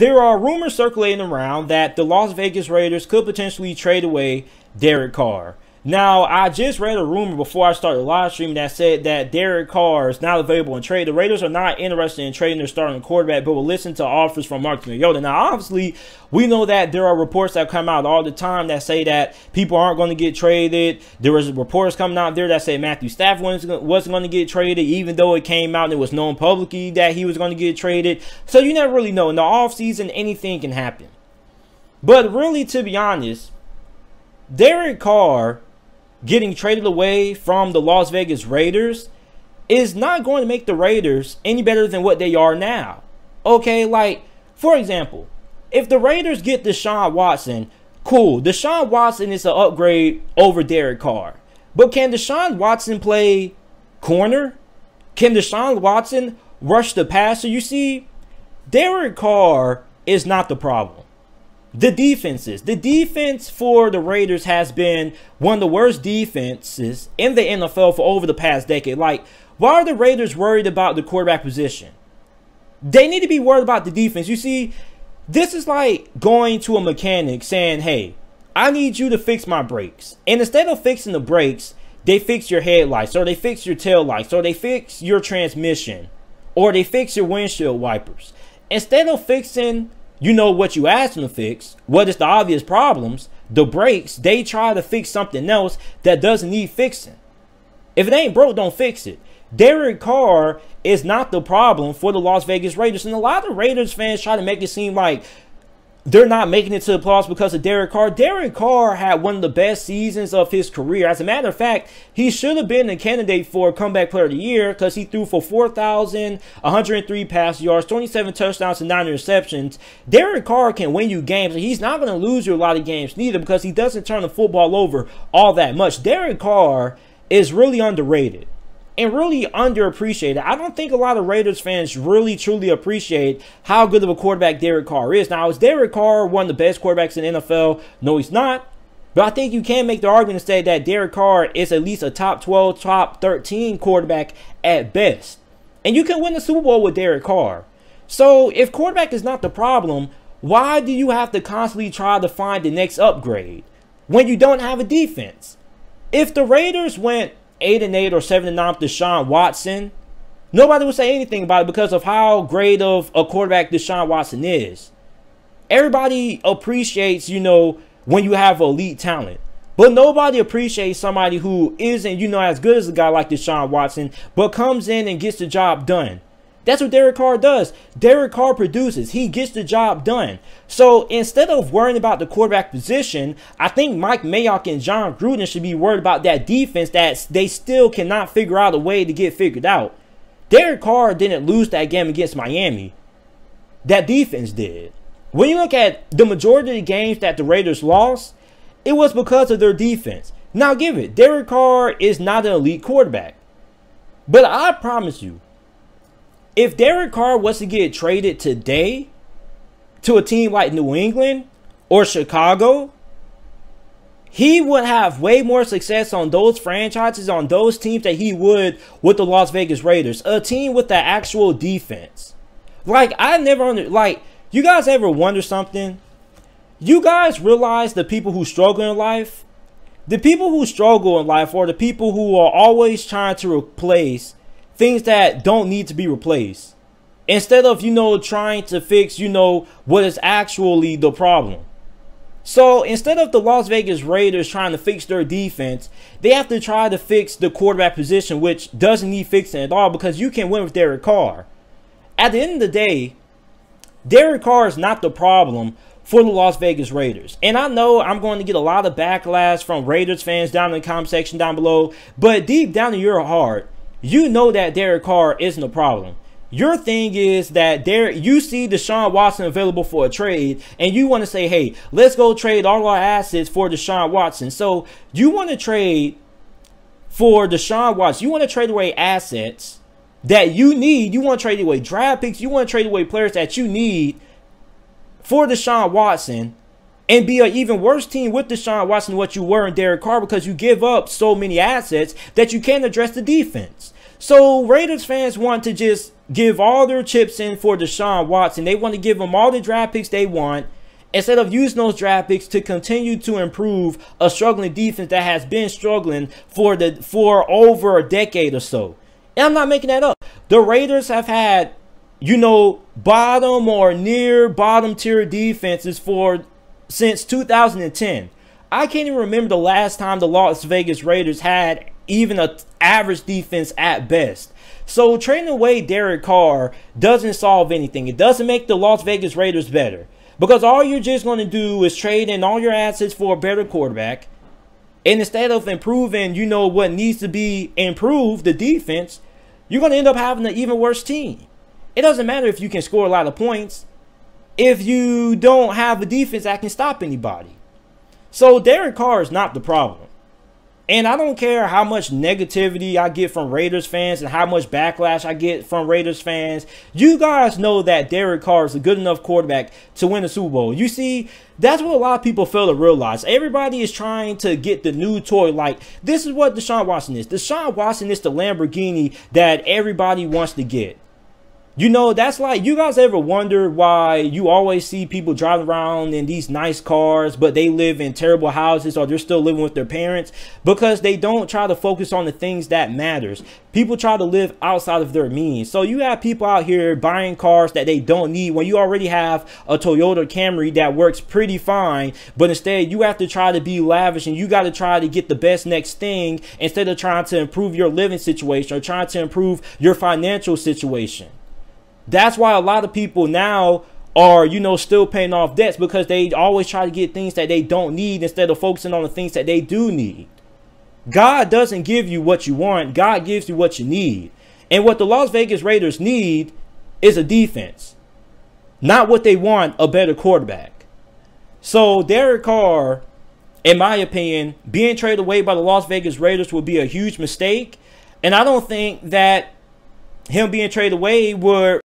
There are rumors circulating around that the Las Vegas Raiders could potentially trade away Derek Carr. Now, I just read a rumor before I started live stream that said that Derek Carr is not available in trade. The Raiders are not interested in trading their starting quarterback, but will listen to offers from Mark Mariota. Now, obviously, we know that there are reports that come out all the time that say that people aren't going to get traded. There was reports coming out there that say Matthew Stafford wasn't, wasn't going to get traded, even though it came out and it was known publicly that he was going to get traded. So you never really know. In the offseason, anything can happen. But really, to be honest, Derek Carr getting traded away from the Las Vegas Raiders is not going to make the Raiders any better than what they are now. Okay, like, for example, if the Raiders get Deshaun Watson, cool. Deshaun Watson is an upgrade over Derek Carr. But can Deshaun Watson play corner? Can Deshaun Watson rush the passer? You see, Derek Carr is not the problem the defenses. The defense for the Raiders has been one of the worst defenses in the NFL for over the past decade. Like, why are the Raiders worried about the quarterback position? They need to be worried about the defense. You see, this is like going to a mechanic saying, hey, I need you to fix my brakes. And instead of fixing the brakes, they fix your headlights, or they fix your tail lights, or they fix your transmission, or they fix your windshield wipers. Instead of fixing you know what you asked them to fix, what is the obvious problems, the brakes, they try to fix something else that doesn't need fixing. If it ain't broke, don't fix it. Derek Carr is not the problem for the Las Vegas Raiders. And a lot of Raiders fans try to make it seem like they're not making it to the playoffs because of Derek Carr. Derek Carr had one of the best seasons of his career. As a matter of fact, he should have been a candidate for comeback player of the year because he threw for 4,103 pass yards, 27 touchdowns, and 9 interceptions. Derek Carr can win you games, and he's not going to lose you a lot of games neither because he doesn't turn the football over all that much. Derek Carr is really underrated and really underappreciated. I don't think a lot of Raiders fans really truly appreciate how good of a quarterback Derek Carr is. Now, is Derek Carr one of the best quarterbacks in the NFL? No, he's not. But I think you can make the argument to say that Derek Carr is at least a top 12, top 13 quarterback at best. And you can win the Super Bowl with Derek Carr. So if quarterback is not the problem, why do you have to constantly try to find the next upgrade when you don't have a defense? If the Raiders went eight and eight or seven and nine Deshaun Watson, nobody would say anything about it because of how great of a quarterback Deshaun Watson is. Everybody appreciates, you know, when you have elite talent. But nobody appreciates somebody who isn't, you know, as good as a guy like Deshaun Watson, but comes in and gets the job done. That's what Derek Carr does. Derek Carr produces. He gets the job done. So instead of worrying about the quarterback position, I think Mike Mayock and John Gruden should be worried about that defense that they still cannot figure out a way to get figured out. Derek Carr didn't lose that game against Miami. That defense did. When you look at the majority of the games that the Raiders lost, it was because of their defense. Now give it, Derek Carr is not an elite quarterback. But I promise you, if Derek Carr was to get traded today to a team like New England or Chicago, he would have way more success on those franchises, on those teams that he would with the Las Vegas Raiders, a team with the actual defense. Like, I never, under, like, you guys ever wonder something? You guys realize the people who struggle in life? The people who struggle in life are the people who are always trying to replace things that don't need to be replaced instead of you know trying to fix you know what is actually the problem so instead of the Las Vegas Raiders trying to fix their defense, they have to try to fix the quarterback position, which doesn't need fixing at all because you can win with Derek Carr. At the end of the day, Derek Carr is not the problem for the Las Vegas Raiders. And I know I'm going to get a lot of backlash from Raiders fans down in the comment section down below, but deep down in your heart, you know that Derek Carr isn't a problem. Your thing is that there you see Deshaun Watson available for a trade, and you want to say, hey, let's go trade all our assets for Deshaun Watson. So you want to trade for Deshaun Watson. You want to trade away assets that you need. You want to trade away draft picks. You want to trade away players that you need for Deshaun Watson and be an even worse team with Deshaun Watson what you were in Derek Carr because you give up so many assets that you can't address the defense. So Raiders fans want to just give all their chips in for Deshaun Watson. They want to give him all the draft picks they want instead of using those draft picks to continue to improve a struggling defense that has been struggling for the for over a decade or so. And I'm not making that up. The Raiders have had, you know, bottom or near bottom tier defenses for since 2010. I can't even remember the last time the Las Vegas Raiders had even an average defense at best. So trading away Derek Carr doesn't solve anything. It doesn't make the Las Vegas Raiders better. Because all you're just going to do is trade in all your assets for a better quarterback. And instead of improving, you know, what needs to be improved, the defense, you're going to end up having an even worse team. It doesn't matter if you can score a lot of points if you don't have a defense that can stop anybody. So Derek Carr is not the problem. And I don't care how much negativity I get from Raiders fans and how much backlash I get from Raiders fans. You guys know that Derek Carr is a good enough quarterback to win the Super Bowl. You see, that's what a lot of people fail to realize. Everybody is trying to get the new toy. Like, this is what Deshaun Watson is. Deshaun Watson is the Lamborghini that everybody wants to get. You know, that's like you guys ever wonder why you always see people driving around in these nice cars, but they live in terrible houses or they're still living with their parents because they don't try to focus on the things that matters. People try to live outside of their means. So you have people out here buying cars that they don't need when you already have a Toyota Camry that works pretty fine, but instead you have to try to be lavish and you got to try to get the best next thing instead of trying to improve your living situation or trying to improve your financial situation. That's why a lot of people now are, you know, still paying off debts because they always try to get things that they don't need instead of focusing on the things that they do need. God doesn't give you what you want. God gives you what you need. And what the Las Vegas Raiders need is a defense. Not what they want, a better quarterback. So Derek Carr, in my opinion, being traded away by the Las Vegas Raiders would be a huge mistake. And I don't think that him being traded away would